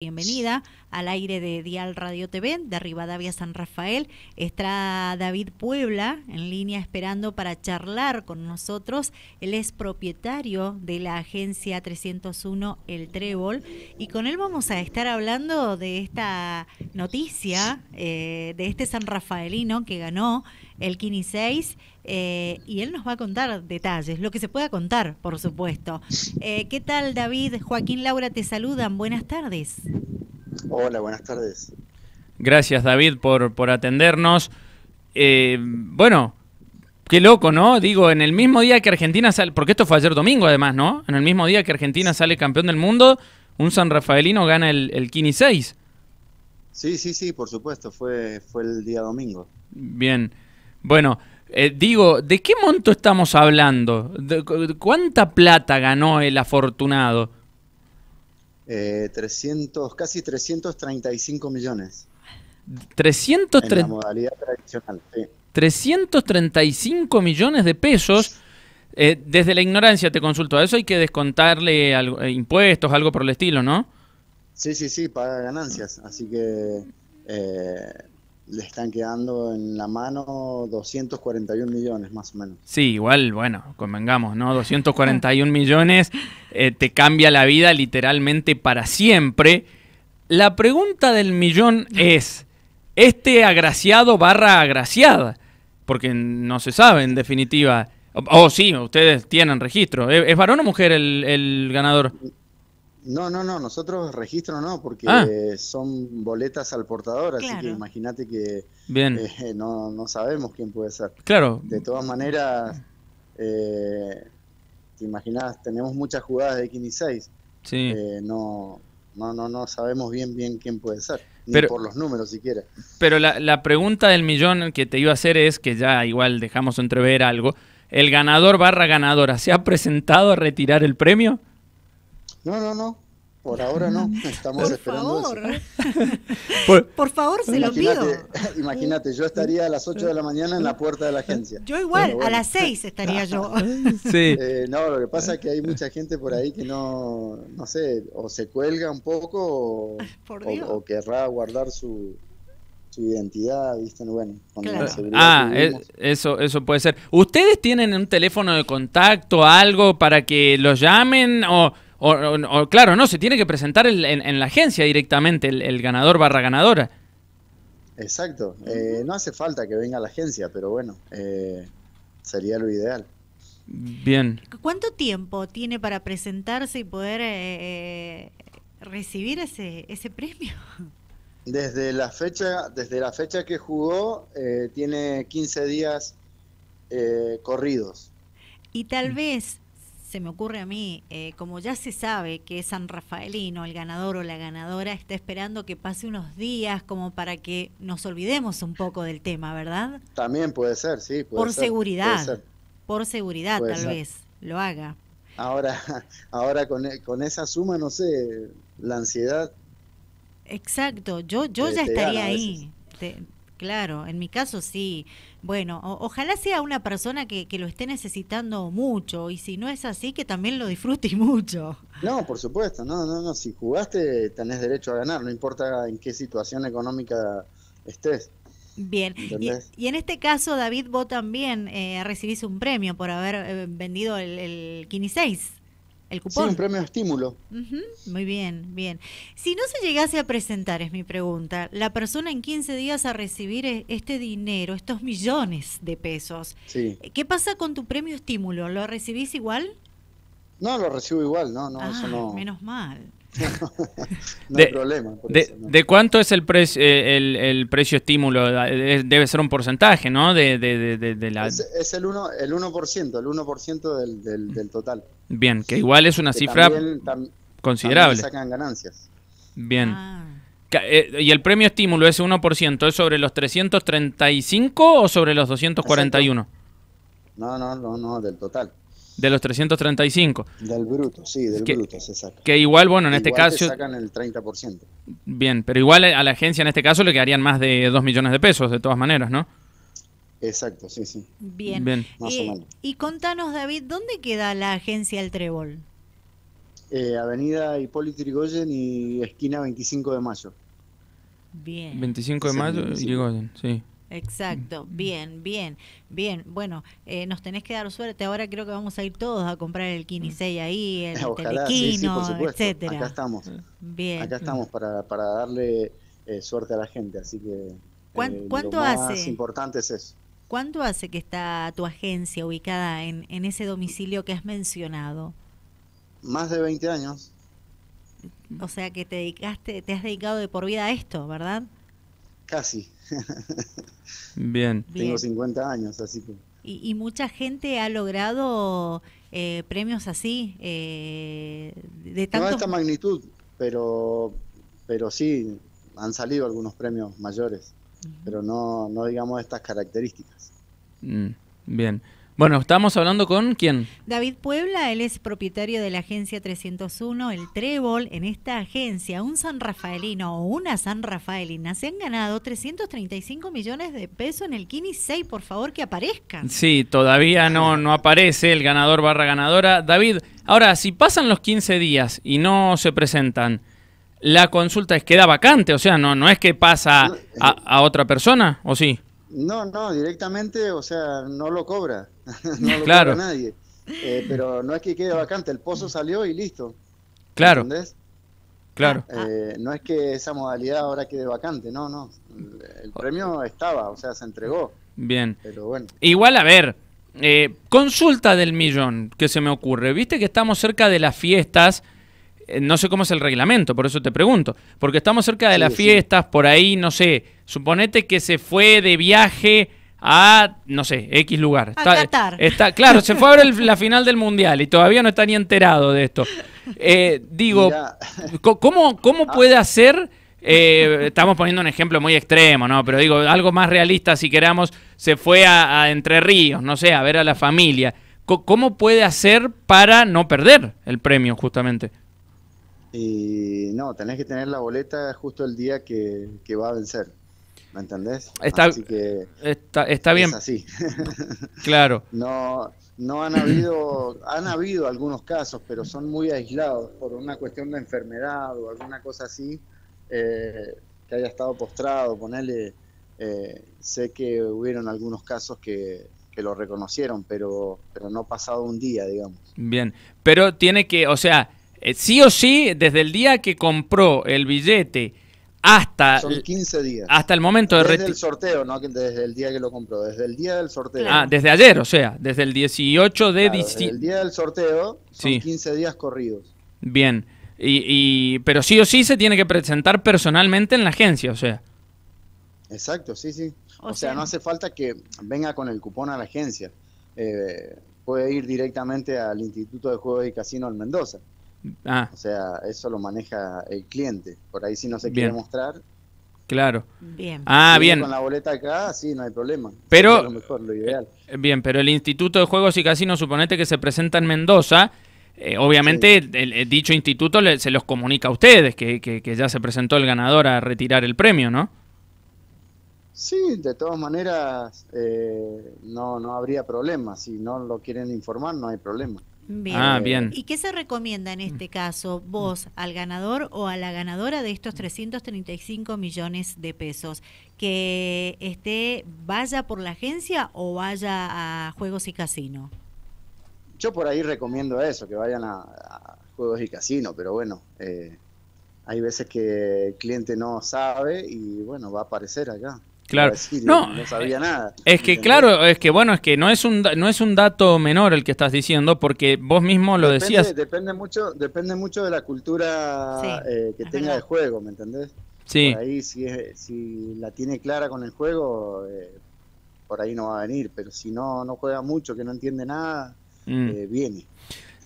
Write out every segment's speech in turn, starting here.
Bienvenida al aire de Dial Radio TV de Rivadavia San Rafael. Está David Puebla en línea esperando para charlar con nosotros. Él es propietario de la agencia 301 El Trébol y con él vamos a estar hablando de esta noticia, eh, de este San Rafaelino que ganó el Kini 6, eh, y él nos va a contar detalles, lo que se pueda contar, por supuesto. Eh, ¿Qué tal, David? Joaquín Laura te saludan. Buenas tardes. Hola, buenas tardes. Gracias, David, por, por atendernos. Eh, bueno, Qué loco, ¿no? Digo, en el mismo día que Argentina sale, porque esto fue ayer domingo además, ¿no? En el mismo día que Argentina sale campeón del mundo, un San Rafaelino gana el, el Kini 6. Sí, sí, sí, por supuesto, fue, fue el día domingo. Bien. Bueno, eh, digo, ¿de qué monto estamos hablando? ¿Cuánta plata ganó el afortunado? Eh, 300, casi 335 millones. en la modalidad 335 millones de pesos. Eh, desde la ignorancia te consulto, a eso hay que descontarle eh, impuestos, algo por el estilo, ¿no? Sí, sí, sí, paga ganancias. Así que le están quedando en la mano 241 millones más o menos. Sí, igual, bueno, convengamos, ¿no? 241 millones eh, te cambia la vida literalmente para siempre. La pregunta del millón es, ¿este agraciado barra agraciada? Porque no se sabe, en definitiva. Oh, sí, ustedes tienen registro. ¿Es varón o mujer el, el ganador? No, no, no, nosotros registro no, porque ah. son boletas al portador, así que imagínate que eh, no, no, sabemos quién puede ser. Claro. De todas maneras, eh, te imaginas, tenemos muchas jugadas de 15 y 6. Sí. Eh, no, no, no, sabemos bien bien quién puede ser, ni por los números siquiera. Pero la, la pregunta del millón que te iba a hacer es, que ya igual dejamos entrever algo, ¿el ganador barra ganadora se ha presentado a retirar el premio? No, no, no. Por ahora no. Estamos esperando por, favor, se lo pido. Imagínate, yo estaría a las 8 de la mañana en la puerta de la agencia. Yo igual, a las 6 estaría yo. sí. Eh, no, lo que pasa es que hay mucha gente por ahí que no, no sé, o se cuelga un poco o, querrá guardar su, identidad, ¿viste? Bueno, Ah, eh, eso, eso puede ser. ¿Ustedes tienen un teléfono de contacto, algo para que los llamen o...? O, claro, no, se tiene que presentar en, la agencia directamente el, ganador barra ganadora. Exacto, eh, no hace falta que venga a la agencia, pero bueno, eh, sería lo ideal. Bien. ¿Cuánto tiempo tiene para presentarse y poder eh, recibir ese, premio? Desde la fecha, desde la fecha que jugó, tiene 15 días corridos. Y tal vez se me ocurre a mí, eh, como ya se sabe que San Rafaelino, el ganador o la ganadora, está esperando que pase unos días como para que nos olvidemos un poco del tema, ¿verdad? También puede ser, sí. por, seguridad, por seguridad, tal vez, lo haga. Ahora, ahora con, esa suma, no sé, la ansiedad. Exacto, yo, yo ya estaría ahí. Claro, en mi caso sí. Bueno, ojalá sea una persona que, lo esté necesitando mucho y si no es así, que también lo disfrute mucho. No, por supuesto, no, no, no. Si jugaste, tenés derecho a ganar, no importa en qué situación económica estés. Bien, y, en este caso, David, vos también eh, recibís un premio por haber eh, vendido el, el 6. El Sí, un premio estímulo. Muy bien, bien. Si no se llegase a presentar, es mi pregunta, la persona en 15 días a recibir e-, este dinero, estos millones de pesos, ¿qué pasa con tu premio estímulo? ¿Lo recibís igual? No, lo recibo igual, no, no, eso ah, no. Menos mal. no de, hay problema. de, cuánto es el, eh, el, precio estímulo? Debe ser un porcentaje, ¿no? De, es, el 1%, el 1%, 1 mm. del, total. Bien, que igual es una cifra considerable. Bien. Ah. Eh, ¿Y el premio estímulo, ese 1%, es sobre los 335 o sobre los 241? No, no, no, no, del total de los 335. Del bruto, sí, del que, bruto se Que igual, bueno, en este caso... sacan el 30%. Bien, pero igual a la agencia en este caso le quedarían más de 2 millones de pesos, de todas maneras, ¿no? Exacto, sí, sí. Bien. Bien. Más o menos. Y contanos, David, ¿dónde queda la agencia El Trebol? Eh, Avenida Hipólito Yrigoyen y esquina 25 de mayo. Bien. 25 de mayo, y sí. Exacto, mm, mm. bien, bien, bien. Bueno, eh, nos tenés que dar suerte. Ahora creo que vamos a ir todos a comprar el Kinisei mm. ahí, el Ojalá, etcétera. Acá estamos. Bien. Acá estamos para, para darle eh, suerte a la gente, así que eh, ¿Cuánto lo más hace? importante es eso. ¿Cuánto hace que está tu agencia ubicada en, en ese domicilio que has mencionado? Más de 20 años. O sea que te dedicaste, te has dedicado de por vida a esto, ¿verdad? Casi, Bien. Tengo 50 años, así Y, mucha gente ha logrado eh, premios así, eh, de tanta esta magnitud, pero, pero sí, han salido algunos premios mayores, pero no, no digamos estas características. Mm, bien. Bueno, estamos hablando con quién? David Puebla, él es propietario de la agencia 301, el Trébol. En esta agencia, un San Rafaelino o una San Rafaelina se han ganado 335 millones de pesos en el Kini 6, por favor que aparezcan. Sí, todavía no, no aparece el ganador barra ganadora. David, ahora, si pasan los 15 días y no se presentan, la consulta es queda vacante, o sea, no, no es que pasa a, a otra persona, ¿o sí? No, no, directamente, o sea, no lo cobra, no lo claro. cobra nadie. Eh, pero no es que quede vacante, el pozo salió y listo. Claro. ¿Entendés? Claro. Eh, no es que esa modalidad ahora quede vacante, no, no. El premio estaba, o sea, se entregó. Bien. Pero bueno. Igual, a ver, eh, consulta del millón que se me ocurre. Viste que estamos cerca de las fiestas. Eh, no sé cómo es el reglamento, por eso te pregunto. Porque estamos cerca de las fiestas, por ahí, no sé, Suponete que se fue de viaje a, no sé, X lugar. A está, claro, se fue a ver la final del Mundial y todavía no está ni enterado de esto. Eh, digo, ¿cómo, ¿cómo, ah. puede hacer... Eh, estamos poniendo un ejemplo muy extremo, ¿no? Pero digo, algo más realista, si queramos, se fue a, Entre Ríos, no sé, a ver a la familia. ¿Cómo puede hacer para no perder el premio, justamente? Y no, tenés que tener la boleta justo el día que va a vencer. ¿Me entendés? Está, que está, bien. así. claro. No, no han habido, han habido algunos casos, pero son muy aislados por una cuestión de enfermedad o alguna cosa así, eh, que haya estado postrado, ponerle. Eh, sé que hubieron algunos casos que, lo reconocieron, pero, pero no pasado un día, digamos. Bien, pero tiene que, o sea, eh, sí o sí, desde el día que compró el billete, hasta, Hasta el momento de el sorteo, no desde el día que lo compró, desde el día del sorteo. Ah, desde ayer, o sea, desde el 18 de diciembre. el día del sorteo, son 15 días corridos. Bien. Y, y, pero sí o sí se tiene que presentar personalmente en la agencia, o sea. Exacto, sí, sí. O, sea, no hace falta que venga con el cupón a la agencia. Eh, puede ir directamente al Instituto de Juegos y Casino en Mendoza. Ah. O sea, eso lo maneja el cliente. Por ahí si no se quiere mostrar. Claro. Bien. Ah, bien. Con la boleta acá, sí, no hay problema. Pero. lo mejor, lo eh, ideal. Eh, bien, pero el Instituto de Juegos y Casinos, suponete que se presenta en Mendoza. Eh, obviamente, el, dicho instituto se los comunica a ustedes que, ya se presentó el ganador a retirar el premio, ¿no? Sí, de todas maneras no, no habría problema. Si no lo quieren informar, no hay problema. Ah, bien. ¿Y qué se recomienda en este caso, vos, al ganador o a la ganadora de estos 335 millones de pesos? ¿Que esté vaya por la agencia o vaya a Juegos y Casino? Yo por ahí recomiendo eso, que vayan a, Juegos y Casino, pero bueno, eh, hay veces que el cliente no sabe y bueno, va a aparecer acá. Claro. no, sabía eh, nada. Es que claro, es que bueno, es que no es un no es un dato menor el que estás diciendo porque vos mismo lo decías. Depende mucho, depende mucho de la cultura eh, que tenga el juego, ¿me entendés? Sí. ahí si, si la tiene clara con el juego, eh, por ahí no va a venir, pero si no no juega mucho, que no entiende nada, mm. viene.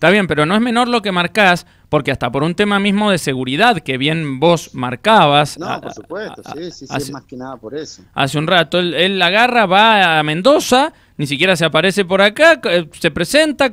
Está bien, pero no es menor lo que marcás, porque hasta por un tema mismo de seguridad que bien vos marcabas. No, por supuesto, sí, sí, sí, más que nada por eso. Hace un rato, él, la agarra, va a Mendoza, ni siquiera se aparece por acá, eh, se presenta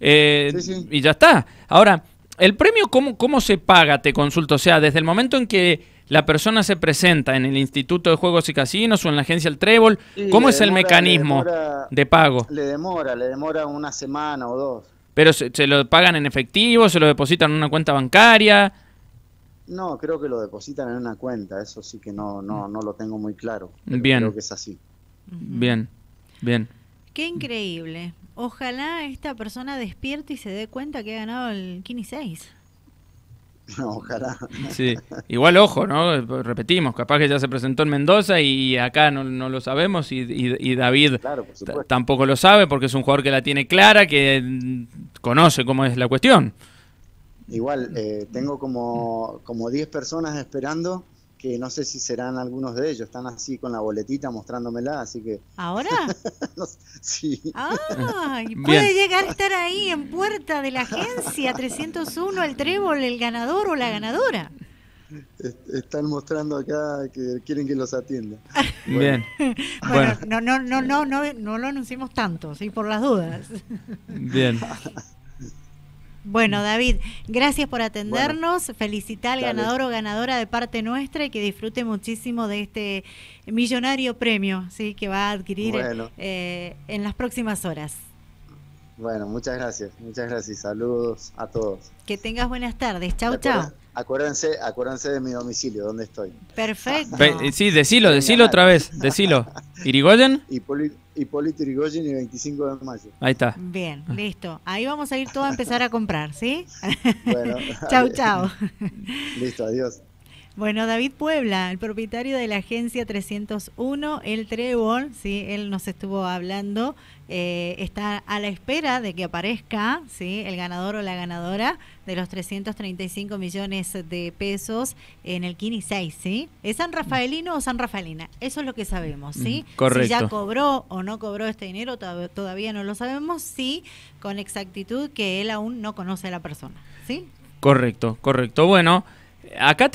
eh, y ya está. Ahora, ¿el premio cómo, cómo se paga? Te consulto, o sea, desde el momento en que la persona se presenta en el Instituto de Juegos y Casinos o en la agencia El Trébol? ¿Cómo es el mecanismo de pago? Le demora, le demora una semana o dos. ¿Pero se, lo pagan en efectivo? ¿Se lo depositan en una cuenta bancaria? No, creo que lo depositan en una cuenta, eso sí que no, no, mm. no lo tengo muy claro. Bien. Creo que es así. Bien, bien. Qué increíble. Ojalá esta persona despierte y se dé cuenta que ha ganado el Kini 6. ojalá. Sí, igual ojo, ¿no? Repetimos, capaz que ya se presentó en Mendoza y acá no, lo sabemos y, David tampoco lo sabe porque es un jugador que la tiene clara, que mm, conoce cómo es la cuestión. Igual, eh, tengo como 10 personas esperando que no sé si serán algunos de ellos, están así con la boletita mostrándomela, así que... ¿Ahora? sí. Ah, puede llegar a estar ahí en puerta de la agencia 301, el trébol, el ganador o la ganadora. Están mostrando acá que quieren que los atienda. Bien. bueno, No, no, no, no, no, no lo anunciamos tanto, sí, por las dudas. Bien. Bueno, mm. David, gracias por atendernos. Felicitar al ganador o ganadora de parte nuestra y que disfrute muchísimo de este millonario premio ¿sí? que va a adquirir eh, en las próximas horas. Bueno, muchas gracias. Muchas gracias. Saludos a todos. Que tengas buenas tardes. Chau, chau acuérdense, acuérdense de mi domicilio, ¿dónde estoy? Perfecto. Eh, sí, decilo, decilo otra vez, decilo. ¿Irigoyen? Hipólito, Irigoyen y 25 de mayo. Ahí está. Bien, listo. Ahí vamos a ir todos a empezar a comprar, ¿sí? Bueno. chau, chau. Listo, adiós. Bueno, David Puebla, el propietario de la agencia 301, el Trébol, sí, él nos estuvo hablando, eh, está a la espera de que aparezca, sí, el ganador o la ganadora de los 335 millones de pesos en el Kini 6, ¿sí? ¿Es San Rafaelino o San Rafaelina? Eso es lo que sabemos, ¿sí? Mm, correcto. Si ya cobró o no cobró este dinero, todavía no lo sabemos, sí, con exactitud que él aún no conoce a la persona, ¿sí? Correcto, correcto. Bueno, acá